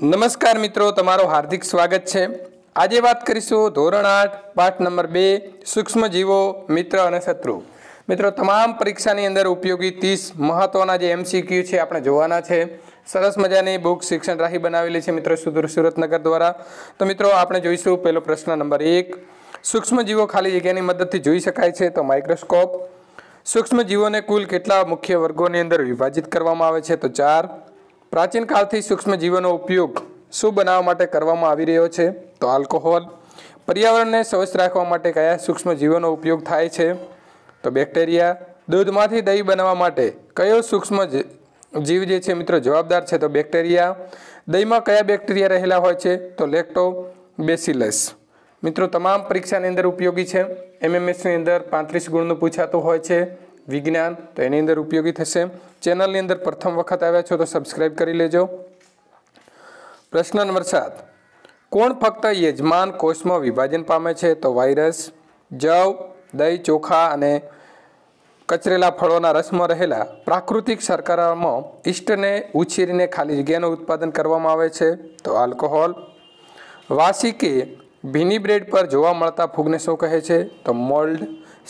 નમસ્કાર મિત્રો તમારો હાર્દિક સ્વાગત છે આજે વાત કરીશું ધોરણ આઠ પાઠ નંબર બે સૂક્ષ્મજીવો મિત્ર અને શત્રુ મિત્રો તમામ પરીક્ષાની અંદર ઉપયોગી ત્રીસ મહત્ત્વના જે એમસીક્યુ છે આપણે જોવાના છે સરસ મજાની બુક શિક્ષણ રાહી બનાવેલી છે મિત્રો સુદૂર સુરતનગર દ્વારા તો મિત્રો આપણે જોઈશું પહેલો પ્રશ્ન નંબર એક સૂક્ષ્મજીવો ખાલી જગ્યાની મદદથી જોઈ શકાય છે તો માઇક્રોસ્કોપ સૂક્ષ્મજીવોને કુલ કેટલા મુખ્ય વર્ગોની અંદર વિભાજિત કરવામાં આવે છે તો ચાર પ્રાચીન કાળથી સૂક્ષ્મ સૂક્ષ્મજીવોનો ઉપયોગ શું બનાવવા માટે કરવામાં આવી રહ્યો છે તો આલ્કોહોલ પર્યાવરણને સ્વચ્છ રાખવા માટે કયા સૂક્ષ્મ સૂક્ષ્મજીવોનો ઉપયોગ થાય છે તો બેક્ટેરિયા દૂધમાંથી દહીં બનાવવા માટે કયો સૂક્ષ્મ જીવ જે છે મિત્રો જવાબદાર છે તો બેક્ટેરિયા દહીંમાં કયા બેક્ટેરિયા રહેલા હોય છે તો લેક્ટો બેસિલસ મિત્રો તમામ પરીક્ષાની અંદર ઉપયોગી છે એમએમએસની અંદર પાંત્રીસ ગુણનું પૂછાતું હોય છે વિજ્ઞાન તો એની અંદર ઉપયોગી થશે ચેનલની અંદર પ્રથમ વખત આવ્યા છો તો સબસ્ક્રાઈબ કરી લેજો પ્રશ્ન નંબર સાત કોણ ફક્ત યજમાન કોષમાં વિભાજન પામે છે તો વાયરસ જવ દહીં ચોખા અને કચરેલા ફળોના રસમાં રહેલા પ્રાકૃતિક શર્કરામાં ઈસ્ટને ઉછેરીને ખાલી જગ્યાનું ઉત્પાદન કરવામાં આવે છે તો આલ્કોહોલ વાસી કે ભીની બ્રેડ પર જોવા મળતા ફૂગને શું કહે છે તો મોલ્ડ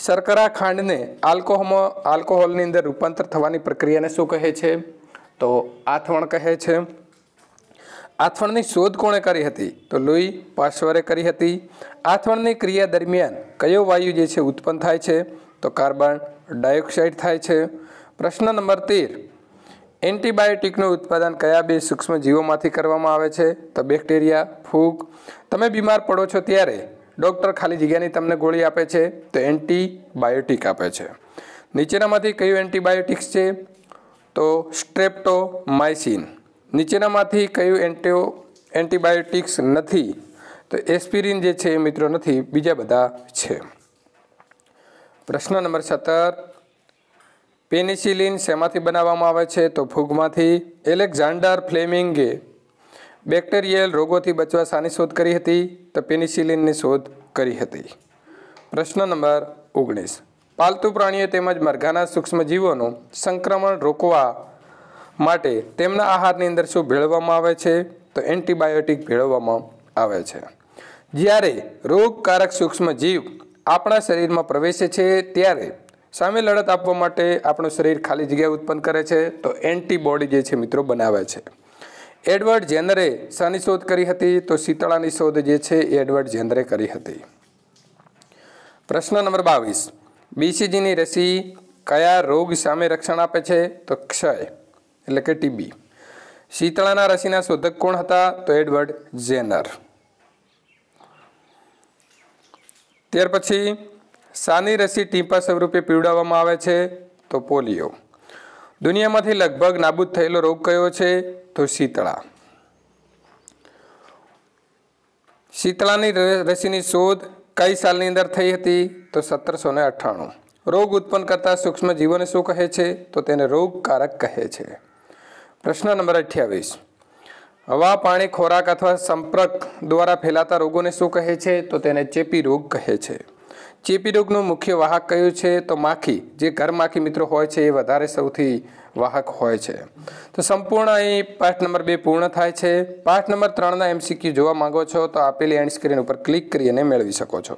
શર્કરા ખાંડને આલ્કોહોલમાં આલ્કોહોલની અંદર રૂપાંતર થવાની પ્રક્રિયાને શું કહે છે તો આથવણ કહે છે આથવણની શોધ કોણે કરી હતી તો લોહી પાશ્વરે કરી હતી આથવણની ક્રિયા દરમિયાન કયો વાયુ જે છે ઉત્પન્ન થાય છે તો કાર્બન ડાયોક્સાઇડ થાય છે પ્રશ્ન નંબર તેર એન્ટીબાયોટિકનું ઉત્પાદન કયા બે સૂક્ષ્મ જીવોમાંથી કરવામાં આવે છે તો બેક્ટેરિયા ફૂગ તમે બીમાર પડો છો ત્યારે ડૉક્ટર ખાલી જગ્યાની તમને ગોળી આપે છે તો એન્ટીબાયોટિક આપે છે નીચેનામાંથી કયું એન્ટીબાયોટિક્સ છે તો સ્ટ્રેપ્ટોમાઇસિન નીચેનામાંથી કયું એન્ટીઓ એન્ટીબાયોટિક્સ નથી તો એસ્પિરિન જે છે એ મિત્રો નથી બીજા બધા છે પ્રશ્ન નંબર સત્તર પેનિસિલિન શેમાંથી બનાવવામાં આવે છે તો ફૂગમાંથી એલેક્ઝાન્ડર ફ્લેમિંગે બેક્ટેરિયલ રોગોથી બચવા શાની શોધ કરી હતી તો પેનિસિલિનની શોધ કરી હતી પ્રશ્ન નંબર ઓગણીસ પાલતુ પ્રાણીઓ તેમજ મરઘાના સૂક્ષ્મજીવોનું સંક્રમણ રોકવા માટે તેમના આહારની અંદર શું ભેળવવામાં આવે છે તો એન્ટીબાયોટિક ભેળવવામાં આવે છે જ્યારે રોગકારક સૂક્ષ્મજીવ આપણા શરીરમાં પ્રવેશે છે ત્યારે સામે લડત આપવા માટે આપણું શરીર ખાલી જગ્યા ઉત્પન્ન કરે છે તો એન્ટીબોડી જે છે મિત્રો બનાવે છે એડવર્ડ જેનરે શાની શોધ કરી હતી તો શીતળાની શોધ જે છે એ એડવર્ડ જેનરે કરી હતી પ્રશ્ન નંબર બાવીસ બીસીજીની રસી કયા રોગ સામે રક્ષણ આપે છે તો ક્ષય એટલે કે ટીબી શીતળાના રસીના શોધક કોણ હતા તો એડવર્ડ જેનર ત્યાર પછી શાની રસી ટીપા સ્વરૂપે પીવડાવવામાં આવે છે તો પોલિયો દુનિયામાંથી લગભગ નાબૂદ થયેલો રોગ કયો છે તો શીતળા શીતળાની રસીની શોધ કઈ સાલની અંદર થઈ હતી તો સત્તરસો ને અઠ્ઠાણું રોગ ઉત્પન્ન કરતા સૂક્ષ્મ જીવોને શું કહે છે તો તેને રોગકારક કહે છે પ્રશ્ન નંબર અઠ્યાવીસ હવા પાણી ખોરાક અથવા સંપર્ક દ્વારા ફેલાતા રોગોને શું કહે છે તો તેને ચેપી રોગ કહે છે ચેપી રોગનું મુખ્ય વાહક કયો છે તો માખી જે ઘર માખી મિત્રો હોય છે એ વધારે સૌથી વાહક હોય છે તો સંપૂર્ણ અહીં પાઠ નંબર બે પૂર્ણ થાય છે પાઠ નંબર ત્રણના એમસીક્યુ જોવા માંગો છો તો આપેલી એન્ડ સ્ક્રીન ઉપર ક્લિક કરી અને મેળવી શકો છો